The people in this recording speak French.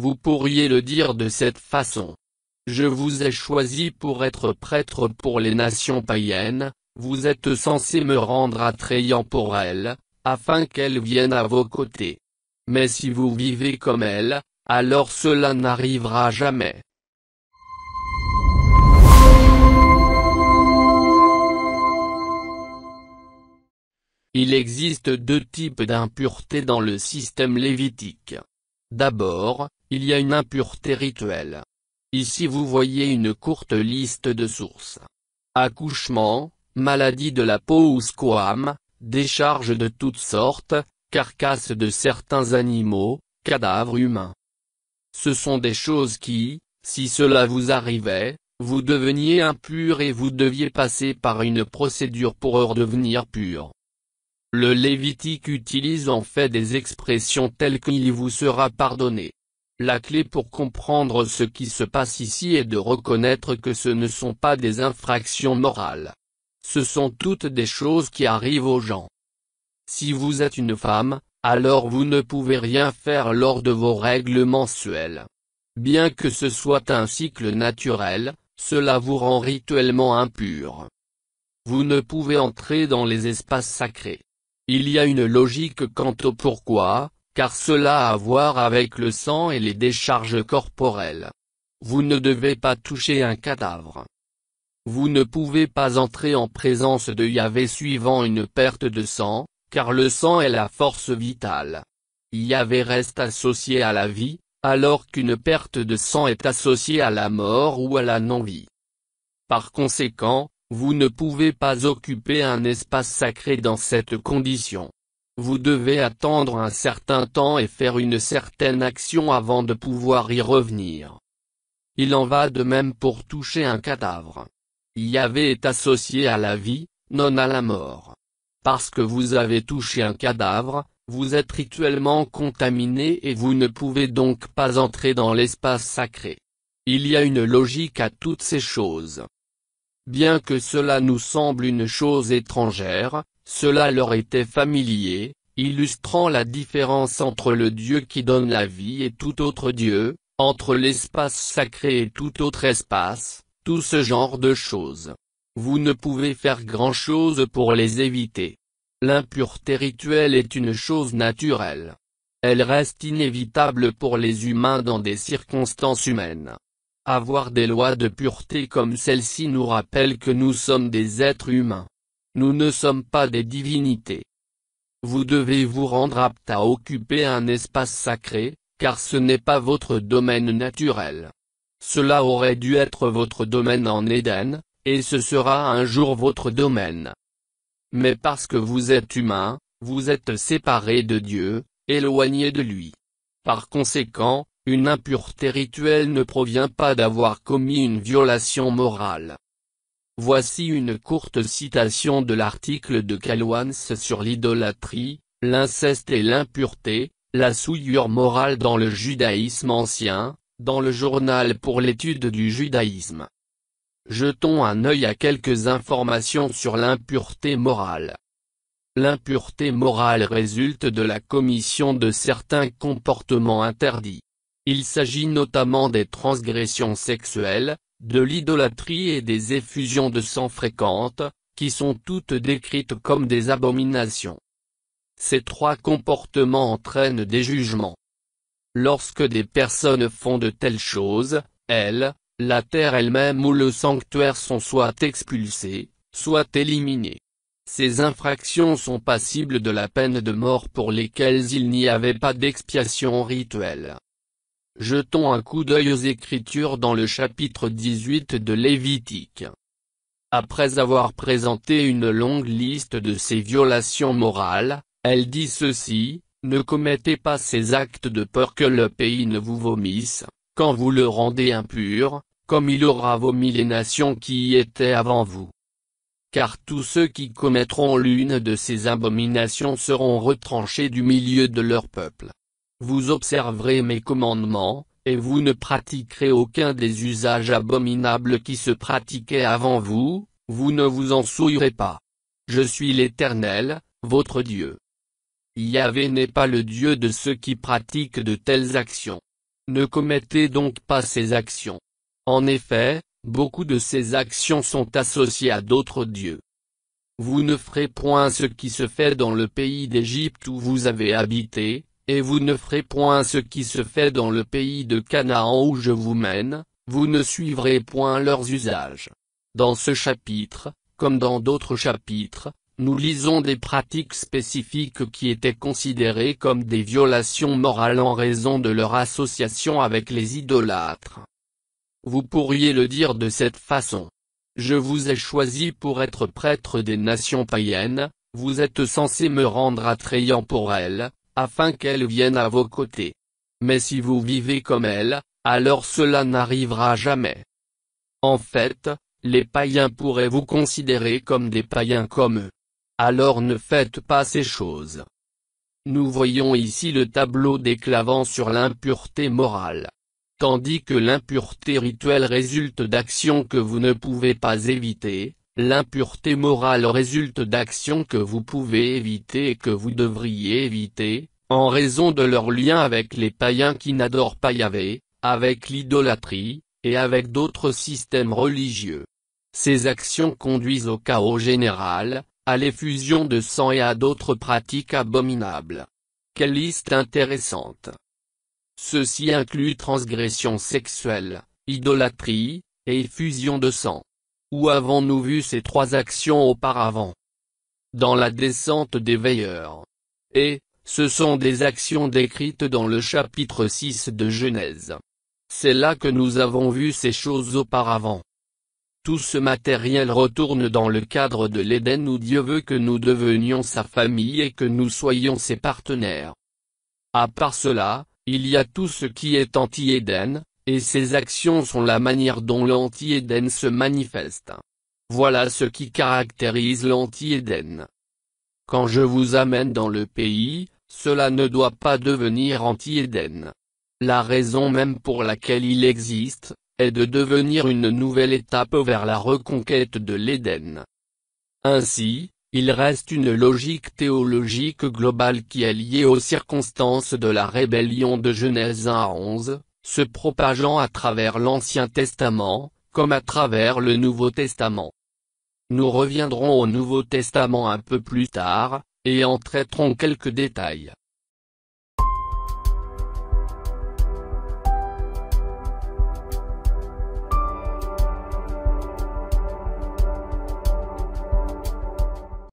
Vous pourriez le dire de cette façon. Je vous ai choisi pour être prêtre pour les nations païennes, vous êtes censé me rendre attrayant pour elles, afin qu'elles viennent à vos côtés. Mais si vous vivez comme elles, alors cela n'arrivera jamais. Il existe deux types d'impureté dans le système lévitique. D'abord, il y a une impureté rituelle. Ici vous voyez une courte liste de sources. Accouchement, maladie de la peau ou squam, décharge de toutes sortes, carcasses de certains animaux, cadavres humains. Ce sont des choses qui, si cela vous arrivait, vous deveniez impur et vous deviez passer par une procédure pour redevenir pur. Le Lévitique utilise en fait des expressions telles qu'il vous sera pardonné. La clé pour comprendre ce qui se passe ici est de reconnaître que ce ne sont pas des infractions morales. Ce sont toutes des choses qui arrivent aux gens. Si vous êtes une femme, alors vous ne pouvez rien faire lors de vos règles mensuelles. Bien que ce soit un cycle naturel, cela vous rend rituellement impur. Vous ne pouvez entrer dans les espaces sacrés. Il y a une logique quant au pourquoi, car cela a à voir avec le sang et les décharges corporelles. Vous ne devez pas toucher un cadavre. Vous ne pouvez pas entrer en présence de Yahvé suivant une perte de sang, car le sang est la force vitale. Yahvé reste associé à la vie, alors qu'une perte de sang est associée à la mort ou à la non-vie. Par conséquent, vous ne pouvez pas occuper un espace sacré dans cette condition. Vous devez attendre un certain temps et faire une certaine action avant de pouvoir y revenir. Il en va de même pour toucher un cadavre. Yahvé est associé à la vie, non à la mort. Parce que vous avez touché un cadavre, vous êtes rituellement contaminé et vous ne pouvez donc pas entrer dans l'espace sacré. Il y a une logique à toutes ces choses. Bien que cela nous semble une chose étrangère, cela leur était familier, illustrant la différence entre le Dieu qui donne la vie et tout autre Dieu, entre l'espace sacré et tout autre espace, tout ce genre de choses. Vous ne pouvez faire grand-chose pour les éviter. L'impureté rituelle est une chose naturelle. Elle reste inévitable pour les humains dans des circonstances humaines. Avoir des lois de pureté comme celle-ci nous rappelle que nous sommes des êtres humains. Nous ne sommes pas des divinités. Vous devez vous rendre apte à occuper un espace sacré, car ce n'est pas votre domaine naturel. Cela aurait dû être votre domaine en Éden, et ce sera un jour votre domaine. Mais parce que vous êtes humain, vous êtes séparé de Dieu, éloigné de lui. Par conséquent, une impureté rituelle ne provient pas d'avoir commis une violation morale. Voici une courte citation de l'article de Calwans sur l'idolâtrie, l'inceste et l'impureté, la souillure morale dans le judaïsme ancien, dans le journal pour l'étude du judaïsme. Jetons un œil à quelques informations sur l'impureté morale. L'impureté morale résulte de la commission de certains comportements interdits. Il s'agit notamment des transgressions sexuelles, de l'idolâtrie et des effusions de sang fréquentes, qui sont toutes décrites comme des abominations. Ces trois comportements entraînent des jugements. Lorsque des personnes font de telles choses, elles, la terre elle-même ou le sanctuaire sont soit expulsées, soit éliminées. Ces infractions sont passibles de la peine de mort pour lesquelles il n'y avait pas d'expiation rituelle. Jetons un coup d'œil aux Écritures dans le chapitre 18 de Lévitique. Après avoir présenté une longue liste de ces violations morales, elle dit ceci, ne commettez pas ces actes de peur que le pays ne vous vomisse, quand vous le rendez impur, comme il aura vomi les nations qui y étaient avant vous. Car tous ceux qui commettront l'une de ces abominations seront retranchés du milieu de leur peuple. Vous observerez mes commandements, et vous ne pratiquerez aucun des usages abominables qui se pratiquaient avant vous, vous ne vous en souillerez pas. Je suis l'Éternel, votre Dieu. Yahvé n'est pas le Dieu de ceux qui pratiquent de telles actions. Ne commettez donc pas ces actions. En effet, beaucoup de ces actions sont associées à d'autres dieux. Vous ne ferez point ce qui se fait dans le pays d'Égypte où vous avez habité, et vous ne ferez point ce qui se fait dans le pays de Canaan où je vous mène, vous ne suivrez point leurs usages. Dans ce chapitre, comme dans d'autres chapitres, nous lisons des pratiques spécifiques qui étaient considérées comme des violations morales en raison de leur association avec les idolâtres. Vous pourriez le dire de cette façon. Je vous ai choisi pour être prêtre des nations païennes, vous êtes censé me rendre attrayant pour elles, afin qu'elle vienne à vos côtés. Mais si vous vivez comme elle, alors cela n'arrivera jamais. En fait, les païens pourraient vous considérer comme des païens comme eux. Alors ne faites pas ces choses. Nous voyons ici le tableau déclavant sur l'impureté morale. Tandis que l'impureté rituelle résulte d'actions que vous ne pouvez pas éviter, L'impureté morale résulte d'actions que vous pouvez éviter et que vous devriez éviter, en raison de leur lien avec les païens qui n'adorent pas Yahvé, avec l'idolâtrie, et avec d'autres systèmes religieux. Ces actions conduisent au chaos général, à l'effusion de sang et à d'autres pratiques abominables. Quelle liste intéressante Ceci inclut transgression sexuelle, idolâtrie, et effusion de sang. Où avons-nous vu ces trois actions auparavant Dans la descente des veilleurs. Et, ce sont des actions décrites dans le chapitre 6 de Genèse. C'est là que nous avons vu ces choses auparavant. Tout ce matériel retourne dans le cadre de l'Éden où Dieu veut que nous devenions sa famille et que nous soyons ses partenaires. À part cela, il y a tout ce qui est anti-Éden, et ces actions sont la manière dont l'anti-Éden se manifeste. Voilà ce qui caractérise l'anti-Éden. Quand je vous amène dans le pays, cela ne doit pas devenir anti-Éden. La raison même pour laquelle il existe, est de devenir une nouvelle étape vers la reconquête de l'Éden. Ainsi, il reste une logique théologique globale qui est liée aux circonstances de la rébellion de Genèse 1 à 11, se propageant à travers l'Ancien Testament, comme à travers le Nouveau Testament. Nous reviendrons au Nouveau Testament un peu plus tard, et en traiterons quelques détails.